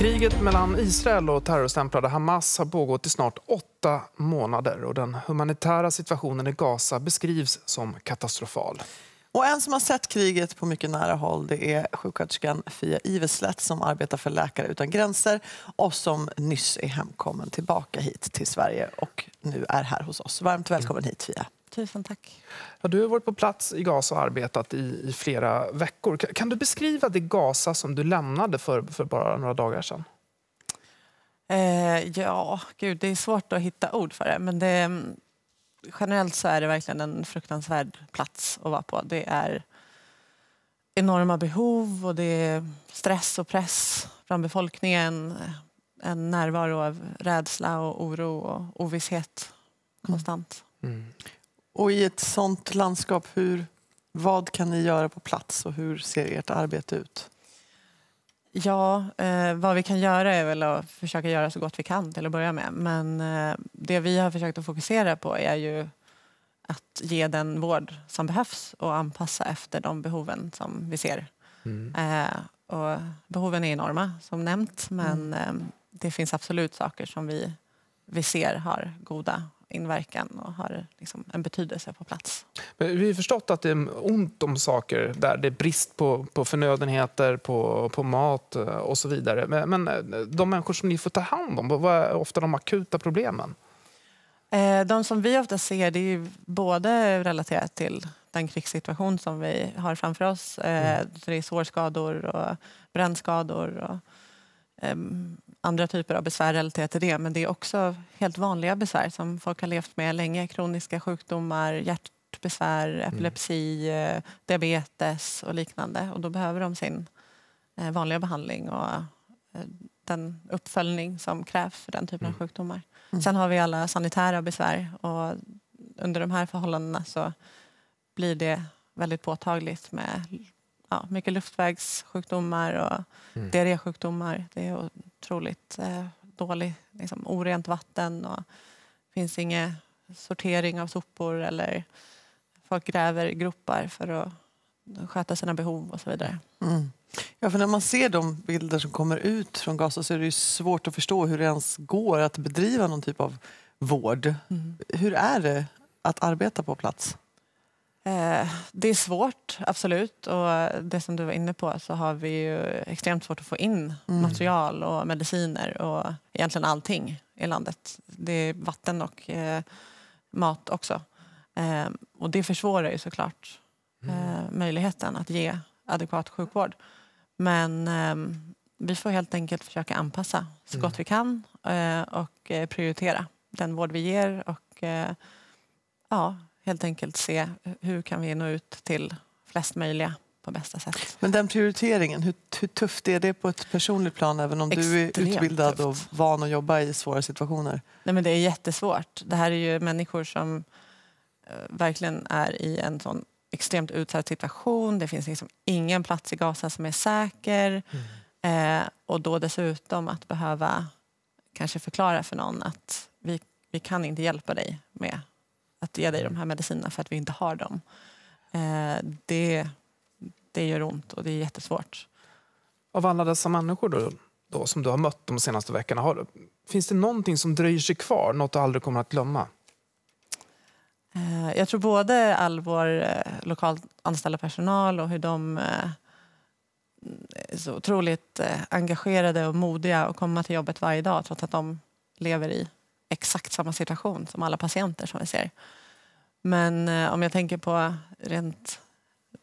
Kriget mellan Israel och terrorstämplade Hamas har pågått i snart åtta månader och den humanitära situationen i Gaza beskrivs som katastrofal. Och en som har sett kriget på mycket nära håll det är sjuksköterskan Fia Iveslätt som arbetar för Läkare utan gränser och som nyss är hemkommen tillbaka hit till Sverige och nu är här hos oss. Varmt välkommen hit Fia. Tusen tack. Ja, du har varit på plats i Gaza och arbetat i, i flera veckor. Kan, kan du beskriva det Gaza som du lämnade för, för bara några dagar sedan? Eh, ja, gud, det är svårt att hitta ord för det. Men det, mm, generellt så är det verkligen en fruktansvärd plats att vara på. Det är enorma behov och det är stress och press från befolkningen. En närvaro av rädsla och oro och ovisshet konstant. Mm. mm. Och i ett sånt landskap, hur, vad kan ni göra på plats och hur ser ert arbete ut? Ja, eh, vad vi kan göra är väl att försöka göra så gott vi kan till att börja med. Men eh, det vi har försökt att fokusera på är ju att ge den vård som behövs och anpassa efter de behoven som vi ser. Mm. Eh, och behoven är enorma, som nämnt, men mm. eh, det finns absolut saker som vi, vi ser har goda inverkan och har liksom en betydelse på plats. Men vi har förstått att det är ont om saker där. Det är brist på, på förnödenheter, på, på mat eh, och så vidare. Men, men eh, de människor som ni får ta hand om, vad är ofta de akuta problemen? Eh, de som vi ofta ser det är både relaterat till den krigssituation som vi har framför oss. Mm. Det är sårskador och brännskador och Ehm, andra typer av besvär relaterat till det, men det är också helt vanliga besvär som folk har levt med länge. Kroniska sjukdomar, hjärtbesvär, mm. epilepsi, mm. diabetes och liknande. Och då behöver de sin eh, vanliga behandling och eh, den uppföljning som krävs för den typen mm. av sjukdomar. Mm. Sen har vi alla sanitära besvär och under de här förhållandena så blir det väldigt påtagligt med ja, mycket luftvägssjukdomar och mm. diarrésjukdomar. Det är otroligt eh, dåligt, liksom, orent vatten och det finns ingen sortering av sopor eller folk gräver i gropar för att sköta sina behov och så vidare. Mm. Ja, för när man ser de bilder som kommer ut från Gaza så är det svårt att förstå hur det ens går att bedriva någon typ av vård. Mm. Hur är det att arbeta på plats? Eh, det är svårt, absolut. Och det som du var inne på så har vi ju extremt svårt att få in mm. material och mediciner och egentligen allting i landet. Det är vatten och eh, mat också. Eh, och det försvårar ju såklart mm. eh, möjligheten att ge adekvat sjukvård. Men ehm, vi får helt enkelt försöka anpassa så gott mm. vi kan eh, och eh, prioritera den vård vi ger och ja, helt enkelt se hur kan vi nå ut till flest möjliga på bästa sätt. Men den prioriteringen, hur, hur tufft är det på ett personligt plan även om Extremt du är utbildad tufft. och van att jobba i svåra situationer? Nej, men det är jättesvårt. Det här är ju människor som eh, verkligen är i en sån extremt utsatt situation. Det finns liksom ingen plats i Gaza som är säker. Mm. Eh, och då dessutom att behöva kanske förklara för någon att vi, vi kan inte hjälpa dig med att ge dig de här medicinerna för att vi inte har dem. Eh, det, det gör ont och det är jättesvårt. Av alla dessa människor då, då, som du har mött de senaste veckorna, har, finns det någonting som dröjer sig kvar, något du aldrig kommer att glömma? Eh, jag tror både all vår eh, lokalt anställda personal och hur de är eh, så otroligt eh, engagerade och modiga och komma till jobbet varje dag trots att de lever i exakt samma situation som alla patienter som vi ser. Men eh, om jag tänker på rent,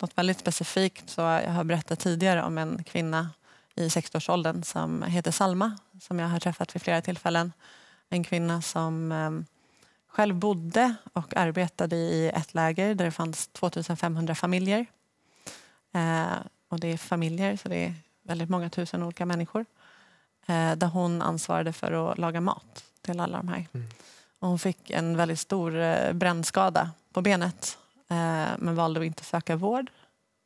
något väldigt specifikt så jag har berättat tidigare om en kvinna i 60-årsåldern som heter Salma, som jag har träffat vid flera tillfällen. En kvinna som eh, själv bodde och arbetade i ett läger där det fanns 2500 familjer. Eh, och det är familjer, så det är väldigt många tusen olika människor. Där hon ansvarade för att laga mat till alla de här. Mm. Och hon fick en väldigt stor eh, brännskada på benet eh, men valde att inte söka vård.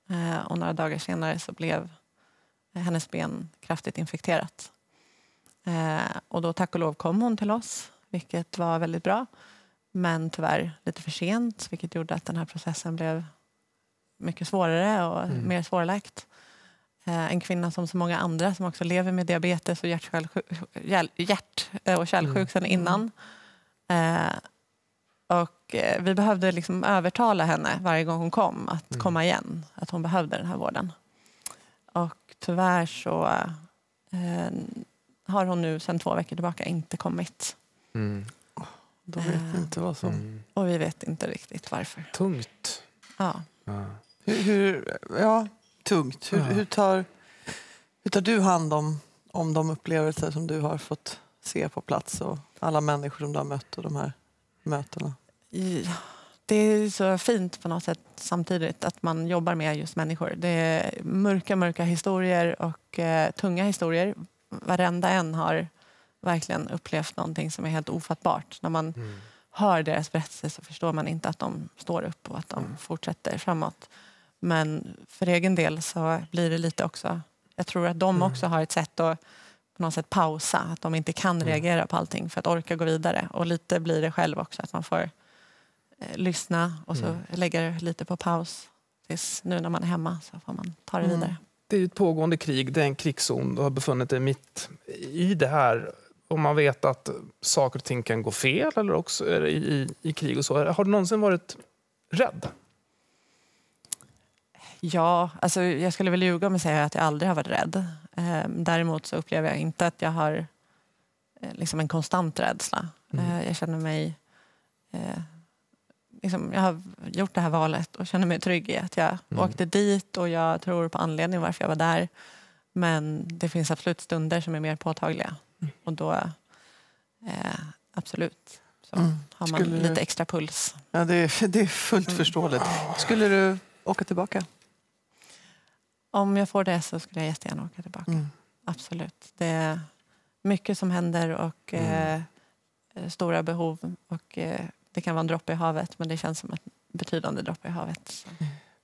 Eh, och några dagar senare så blev hennes ben kraftigt infekterat. Eh, och då tack och lov kom hon till oss, vilket var väldigt bra. Men tyvärr lite för sent, vilket gjorde att den här processen blev mycket svårare och mm. mer svårläkt. Eh, en kvinna som så många andra som också lever med diabetes och hjärt, eh, och kärlsjuk mm. sedan mm. innan. Eh, och vi behövde liksom övertala henne varje gång hon kom att mm. komma igen, att hon behövde den här vården. Och tyvärr så har hon nu sedan två veckor tillbaka inte kommit. Mm. Då vet vi inte vad som... Och vi vet inte riktigt varför. Tungt. ja. Hur, hur, ja tungt. Hur, ja. hur, tar, hur tar du hand om, om de upplevelser som du har fått se på plats och alla människor som du har mött och de här mötena? Ja, det är så fint på något sätt samtidigt att man jobbar med just människor. Det är mörka, mörka historier och eh, tunga historier. Varenda en har verkligen upplevt någonting som är helt ofattbart. När man mm. hör deras berättelser så förstår man inte att de står upp och att de mm. fortsätter framåt. Men för egen del så blir det lite också... Jag tror att de mm. också har ett sätt att på något sätt pausa, att de inte kan mm. reagera på allting för att orka gå vidare. Och lite blir det själv också, att man får eh, lyssna och mm. lägga det lite på paus. Tills nu när man är hemma så får man ta det mm. vidare. Det är ett pågående krig, det är en krigszon. Du har befunnit dig mitt i det här. Och man vet att saker och ting kan gå fel eller också i, i, i krig och så. Har du någonsin varit rädd? Ja, alltså jag skulle väl ljuga om jag säger att jag aldrig har varit rädd. Ehm, däremot så upplever jag inte att jag har eh, liksom en konstant rädsla. Mm. Eh, jag känner mig... Eh, liksom, jag har gjort det här valet och känner mig trygg i att jag mm. åkte dit och jag tror på anledningen varför jag var där. Men det finns absolut stunder som är mer påtagliga mm. och då eh, absolut så mm. har man Skulle lite du... extra puls. Ja, det, är, det är fullt mm. förståeligt. Skulle du åka tillbaka? Om jag får det så skulle jag jättegärna åka tillbaka. Mm. Absolut. Det är mycket som händer och mm. Eh, eh, stora behov. Och, eh, det kan vara en droppe i havet, men det känns som en betydande droppe i havet. Så. Mm.